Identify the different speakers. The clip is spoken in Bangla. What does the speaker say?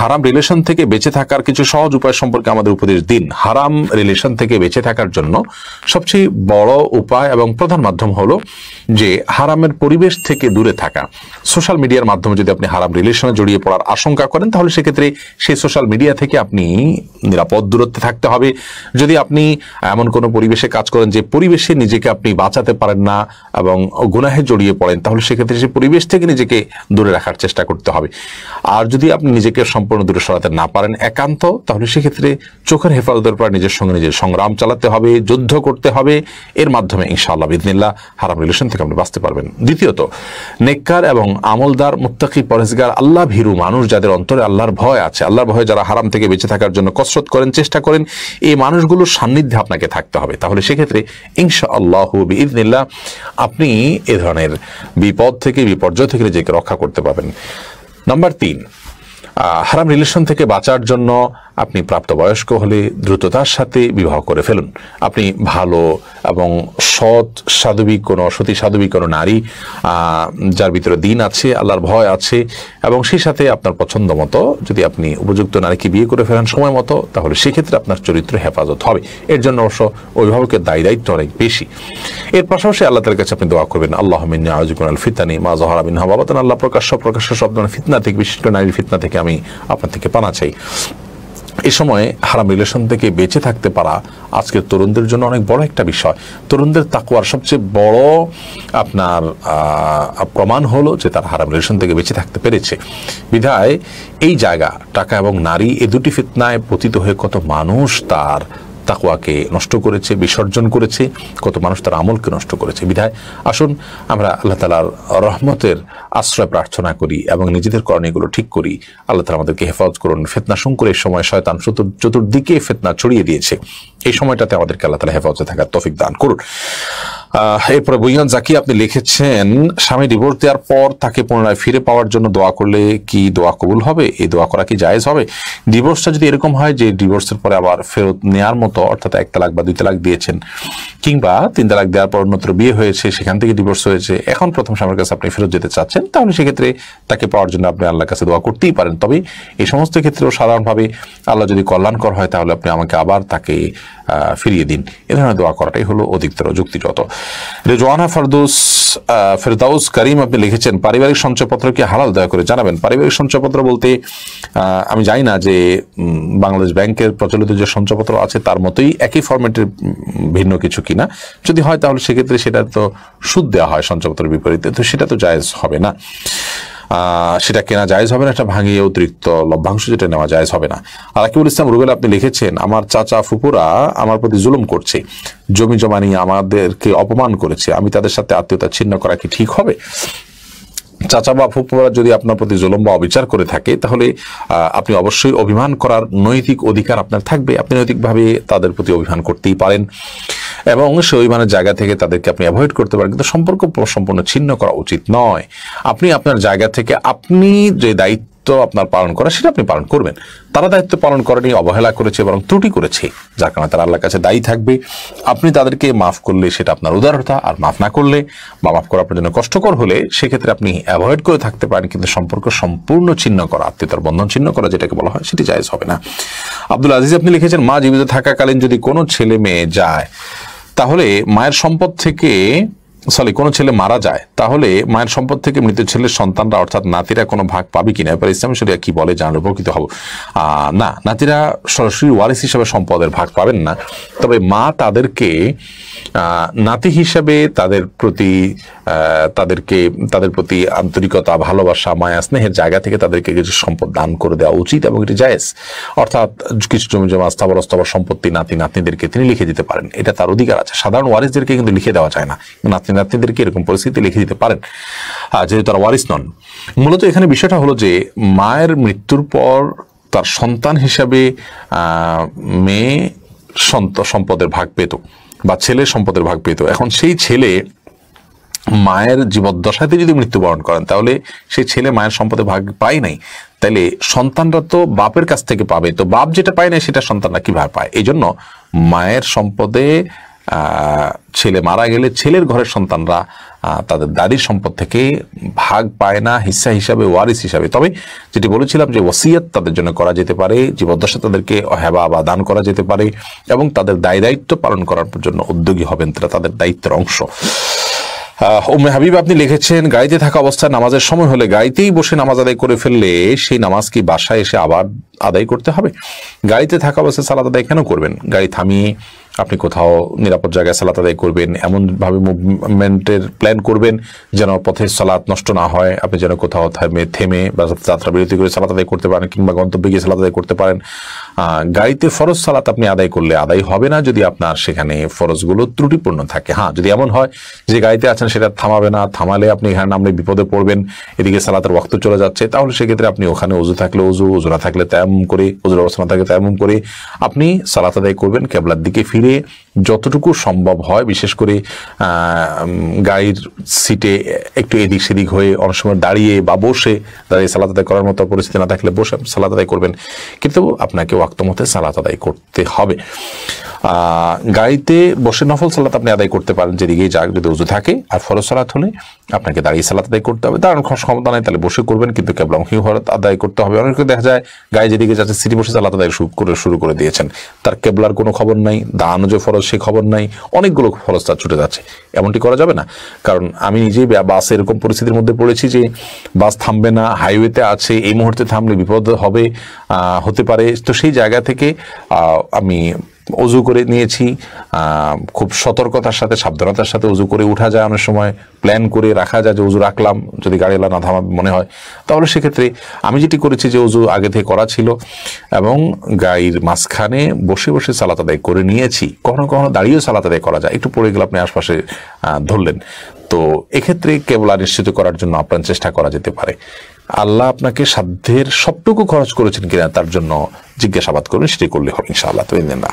Speaker 1: হারাম রিলেশন থেকে বেঁচে থাকার কিছু সহজ উপায় সম্পর্কে আমাদের উপদেশ দিন হারাম রিলেশন থেকে বেঁচে থাকার জন্য সবচেয়ে বড় উপায় এবং প্রধান মাধ্যম হলো যে হারামের পরিবেশ থেকে দূরে থাকা সোশ্যাল মিডিয়ার মাধ্যমে যদি আপনি হারাম রিলেশনে জড়িয়ে পড়ার আশঙ্কা করেন তাহলে সেক্ষেত্রে সেই সোশ্যাল মিডিয়া থেকে আপনি নিরাপদ দূরত্বে থাকতে হবে যদি আপনি এমন কোনো পরিবেশে কাজ করেন যে পরিবেশে নিজেকে আপনি বাঁচাতে পারেন না এবং গুনাহে জড়িয়ে পড়েন তাহলে সেক্ষেত্রে সেই পরিবেশ থেকে নিজেকে দূরে রাখার চেষ্টা করতে হবে আর যদি আপনি নিজেকে সম্পূর্ণ দূরে সরাতে না পারেন একান্ত তাহলে সেক্ষেত্রে চোখের হেফাজতের পর নিজের সঙ্গে নিজের সংগ্রাম চালাতে হবে যুদ্ধ করতে হবে এর মাধ্যমে ইনশাআল্লাহ বিদিনিল্লাহ হারাম রিলেশন থেকে আপনি বাঁচতে পারবেন দ্বিতীয়ত নেককার এবং আমলদার মুত্তাকি পরেজগার আল্লাহ ভীরু মানুষ যাদের অন্তরে আল্লাহর ভয় আছে আল্লাহর ভয়ে যারা হারাম থেকে বেঁচে থাকার জন্য কসরত করেন চেষ্টা করেন এই মানুষগুলোর সান্নিধ্যে আপনাকে থাকতে হবে তাহলে সেক্ষেত্রে ইনশা আল্লাহ বিদিনিল্লাহ আপনি এ ধরনের বিপদ থেকে বিপর্যয় থেকে নিজেকে রক্ষা করতে পারবেন নাম্বার তিন হারাম রিলেশন থেকে বাঁচার জন্য আপনি প্রাপ্তবয়স্ক হলে দ্রুততার সাথে বিবাহ করে ফেলুন আপনি ভালো এবং সৎ সাধবিক কোনো সতী সাধবিক কোনো নারী যার ভিতরে দিন আছে আল্লাহর ভয় আছে এবং সেই সাথে আপনার পছন্দ মতো যদি আপনি উপযুক্ত নারীকে বিয়ে করে ফেলেন সময় মতো তাহলে সেক্ষেত্রে আপনার চরিত্র হেফাজত হবে এর জন্য অবশ্য অভিভাবকের দায়ী দায়িত্ব অনেক বেশি এর পাশাপাশি আল্লাহ তাদের কাছে আপনি দোয়া করবেন আল্লাহ মিন্না আয়োজকুন আল ফিতানি মা জহরা বিন হাবাবাতান আল্লাহ প্রকাশ্য প্রকাশ্য সব ধরনের ফিতনা থেকে বিশিষ্ট নারীর ফিতনা থেকে আমি আপনার থেকে পানা চাই এই সময়ে হারাম রিলেশন থেকে বেঁচে থাকতে পারা আজকের তরুণদের জন্য অনেক বড় একটা বিষয় তরুণদের তাকুয়ার সবচেয়ে বড় আপনার প্রমাণ হলো যে তার হারাম রিলেশন থেকে বেঁচে থাকতে পেরেছে বিধায় এই জায়গা টাকা এবং নারী এ দুটি ফিতনায় পতিত হয়ে কত মানুষ তার তাকুয়াকে নষ্ট করেছে বিসর্জন করেছে কত মানুষ তার আমলকে নষ্ট করেছে বিধায় আসুন আমরা আল্লাহ তালার রহমতের আশ্রয় প্রার্থনা করি এবং নিজেদের করণীয়গুলো ঠিক করি আল্লাহ তালা আমাদেরকে হেফাজ করুন ফেতনা শঙ্করের সময় শয়তান চতুর্দিকে ফেতনা ছড়িয়ে দিয়েছে এই সময়টাতে আমাদেরকে আল্লাহ তালা হেফাজতে থাকার তফিক দান করুন এরপরে বইয়ান জাকি আপনি লিখেছেন স্বামী ডিভোর্স দেওয়ার পর তাকে পুনরায় ফিরে পাওয়ার জন্য দোয়া করলে কি দোয়া কবুল হবে এই দোয়া করা কি জায়েজ হবে ডিভোর্সটা যদি এরকম হয় যে ডিভোর্সের পরে আবার ফেরত নেওয়ার মতো অর্থাৎ এক তালাক বা দুই তালাক দিয়েছেন কিংবা তিন তালাক দেওয়ার পর অন্যত্র বিয়ে হয়েছে সেখান থেকে ডিভোর্স হয়েছে এখন প্রথম স্বামীর কাছে আপনি ফেরত যেতে চাচ্ছেন তাহলে সেক্ষেত্রে তাকে পাওয়ার জন্য আপনি আল্লাহর কাছে দোয়া করতেই পারেন তবে এই সমস্ত ক্ষেত্রেও সাধারণভাবে আল্লাহ যদি কল্যাণকর হয় তাহলে আপনি আমাকে আবার তাকে ফিরিয়ে দিন এ ধরনের দোয়া করাটাই হলো অধিকতর যুক্তিগত রেজওয়ানা ফারদৌস ফেরদাউস করিম আপনি লিখেছেন পারিবারিক সঞ্চয়পত্র কি হালাল দয়া করে জানাবেন পারিবারিক সঞ্চয়পত্র বলতে আমি জানি না যে বাংলাদেশ ব্যাংকের প্রচলিত যে সঞ্চয়পত্র আছে তার মতোই একই ফরম্যাটের ভিন্ন কিছু কিনা যদি হয় তাহলে সেক্ষেত্রে সেটা তো সুদ দেওয়া হয় সঞ্চয়পত্রের বিপরীতে তো সেটা তো জায়েজ হবে না সেটা কেনা জায়জ হবে না এটা ভাঙিয়ে অতিরিক্ত লভ্যাংশ যেটা নেওয়া জায়জ হবে না আকিবুল ইসলাম রুবেল আপনি লিখেছেন আমার চাচা ফুপুরা আমার প্রতি জুলুম করছে জমি জমা নিয়ে আমাদেরকে অপমান করেছে আমি তাদের সাথে আত্মীয়তা ছিন্ন করা কি ঠিক হবে চাচা বা ফুপুরা যদি আপনার প্রতি জুলম বা অবিচার করে থাকে তাহলে আপনি অবশ্যই অভিমান করার নৈতিক অধিকার আপনার থাকবে আপনি নৈতিকভাবে তাদের প্রতি অভিমান করতেই পারেন এবং মানে জায়গা থেকে তাদেরকে আপনি অ্যাভয়েড করতে পারেন কিন্তু সম্পর্ক সম্পূর্ণ ছিন্ন করা উচিত নয় আপনি আপনার জায়গা থেকে আপনি যে দায়িত্ব আপনার পালন করা সেটা আপনি পালন করবেন তারা দায়িত্ব পালন করেনি অবহেলা করেছে বরং ত্রুটি করেছে যার কারণে তারা আল্লাহর কাছে দায়ী থাকবে আপনি তাদেরকে মাফ করলে সেটা আপনার উদারতা আর মাফ না করলে বা মাফ করা আপনার জন্য কষ্টকর হলে সেক্ষেত্রে আপনি অ্যাভয়েড করে থাকতে পারেন কিন্তু সম্পর্ক সম্পূর্ণ ছিন্ন করা আত্মীয়তার বন্ধন ছিন্ন করা যেটাকে বলা হয় সেটি জায়জ হবে না আব্দুল আজিজ আপনি লিখেছেন মা জীবিত থাকাকালীন যদি কোনো ছেলে মেয়ে যায় তাহলে মায়ের সম্পদ থেকে সরি কোনো ছেলে মারা যায় তাহলে মায়ের সম্পদ থেকে মৃত ছেলের সন্তানরা অর্থাৎ নাতিরা কোনো ভাগ পাবে কিনা এবার ইসলাম শরিয়া কি বলে জানার উপকৃত হব না নাতিরা সরাসরি ওয়ারিস হিসাবে সম্পদের ভাগ পাবেন না তবে মা তাদেরকে নাতি হিসাবে তাদের প্রতি তাদেরকে তাদের প্রতি আন্তরিকতা ভালোবাসা মায়া স্নেহের জায়গা থেকে তাদেরকে কিছু সম্পদ দান করে দেওয়া উচিত এবং এটি জায়েজ অর্থাৎ কিছু জমি জমা স্থাবর অস্থাবর সম্পত্তি নাতি নাতনিদেরকে তিনি লিখে দিতে পারেন এটা তার অধিকার আছে সাধারণ ওয়ারিসদেরকে কিন্তু লিখে দেওয়া যায় না নাতনি নাতনিদেরকে এরকম পরিস্থিতি লিখে দিতে পারেন যেহেতু তারা ওয়ারিস নন মূলত এখানে বিষয়টা হলো যে মায়ের মৃত্যুর পর তার সন্তান হিসাবে মেয়ে সম্পদের ভাগ পেত বা ছেলে সম্পদের ভাগ পেত এখন সেই ছেলে মায়ের জীবদ্দশাতে যদি মৃত্যুবরণ করেন তাহলে সেই ছেলে মায়ের সম্পদে ভাগ পায় নাই তাহলে সন্তানরা তো বাপের কাছ থেকে পাবে তো বাপ যেটা পায় নাই সেটা সন্তানরা কিভাবে পায় এই জন্য মায়ের সম্পদে ছেলে মারা গেলে ছেলের ঘরের সন্তানরা তাদের দাদির সম্পদ থেকে ভাগ পায় না হিসা হিসাবে ওয়ারিস হিসাবে তবে যেটি বলেছিলাম যে ওসিয়াত তাদের জন্য করা যেতে পারে জীবদ্দশা তাদেরকে হেবা বা দান করা যেতে পারে এবং তাদের দায় দায়িত্ব পালন করার জন্য উদ্যোগী হবেন তারা তাদের দায়িত্বের অংশ উম্মে হাবিব আপনি লিখেছেন গাড়িতে থাকা অবস্থায় নামাজের সময় হলে গাড়িতেই বসে নামাজ আদায় করে ফেললে সেই নামাজ কি বাসায় এসে আবার আদায় করতে হবে গাড়িতে থাকা অবস্থায় সালাদ আদায় কেন করবেন গাড়ি থামিয়ে আপনি কোথাও নিরাপদ জায়গায় সালাত আদায় করবেন এমনভাবে মুভমেন্টের প্ল্যান করবেন যেন পথে সালাত নষ্ট না হয় আপনি যেন কোথাও থেমে থেমে বা যাত্রা বিরতি করে সালাত আদায় করতে পারেন কিংবা গন্তব্যে গিয়ে সালাত আদায় করতে পারেন গাড়িতে ফরজ সালাত আপনি আদায় করলে আদায় হবে না যদি আপনার সেখানে ফরজগুলো ত্রুটিপূর্ণ থাকে হ্যাঁ যদি এমন হয় যে গাড়িতে আছেন সেটা থামাবে না থামালে আপনি এখানে নামলে বিপদে পড়বেন এদিকে সালাতের ওয়াক্ত চলে যাচ্ছে তাহলে সেক্ষেত্রে আপনি ওখানে উজু থাকলে উজু উজু না থাকলে তেমন করে উজুর অবস্থা থাকলে তেমন করে আপনি সালাত আদায় করবেন কেবলার দিকে ফিরে করে যতটুকু সম্ভব হয় বিশেষ করে গাড়ির সিটে একটু এদিক সেদিক হয়ে অনেক সময় দাঁড়িয়ে বা বসে দাঁড়িয়ে সালাত আদায় করার মতো পরিস্থিতি না থাকলে বসে সালাত আদায় করবেন কিন্তু আপনাকে ওয়াক্ত মতে সালাত আদায় করতে হবে গাড়িতে বসে নফল সালাত আপনি আদায় করতে পারেন যেদিকে যাক যদি উজু থাকে আর ফরজ সালাত হলে আপনাকে দাঁড়িয়ে সালাত আদায় করতে হবে দাঁড়ানোর ক্ষমতা নাই তাহলে বসে করবেন কিন্তু অংশ হরত আদায় করতে হবে অনেকে দেখা যায় গায়ে যেদিকে যাচ্ছে সিটি বসে সালাত আদায় শুরু করে শুরু করে দিয়েছেন তার কেবলার কোনো খবর নাই দাঁড়ানো যে ফরজ সে খবর নাই অনেকগুলো ফরজ তার ছুটে যাচ্ছে এমনটি করা যাবে না কারণ আমি নিজেই বাস এরকম পরিস্থিতির মধ্যে পড়েছি যে বাস থামবে না হাইওয়েতে আছে এই মুহূর্তে থামলে বিপদ হবে হতে পারে তো সেই জায়গা থেকে আমি অজু করে নিয়েছি খুব সতর্কতার সাথে সাবধানতার সাথে অজু করে উঠা যায় অনেক সময় প্ল্যান করে রাখা যায় যে অজু রাখলাম যদি গাড়িওয়ালা না থামা মনে হয় তাহলে সেক্ষেত্রে আমি যেটি করেছি যে অজু আগে থেকে করা ছিল এবং গাড়ির মাঝখানে বসে বসে সালাত আদায় করে নিয়েছি কখনো কখনো দাঁড়িয়েও সালাত আদায় করা যায় একটু পড়ে গেলে আপনি আশপাশে ধরলেন তো এক্ষেত্রে কেবলা নিশ্চিত করার জন্য আপ্রাণ চেষ্টা করা যেতে পারে আল্লাহ আপনাকে সাধ্যের সবটুকু খরচ করেছেন কিনা তার জন্য জিজ্ঞাসাবাদ করবেন সেটি করলে হবে ইনশাআল্লাহ তো না